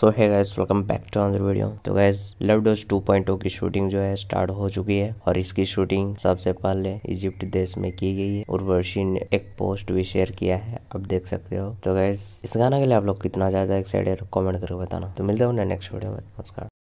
so hi guys welcome back to another video तो guys love dose 2.0 की shooting जो है स्टार्ट हो चुकी है और इसकी शूटिंग सबसे पहले इजिप्ट देश में की गई है और वर्षी ने एक पोस्ट भी शेयर किया है आप देख सकते हो तो गाइज इस गाना के लिए आप लोग कितना ज्यादा एक्साइटेड कमेंट करके बताना तो मिलते हो नेक्स्ट वीडियो में नमस्कार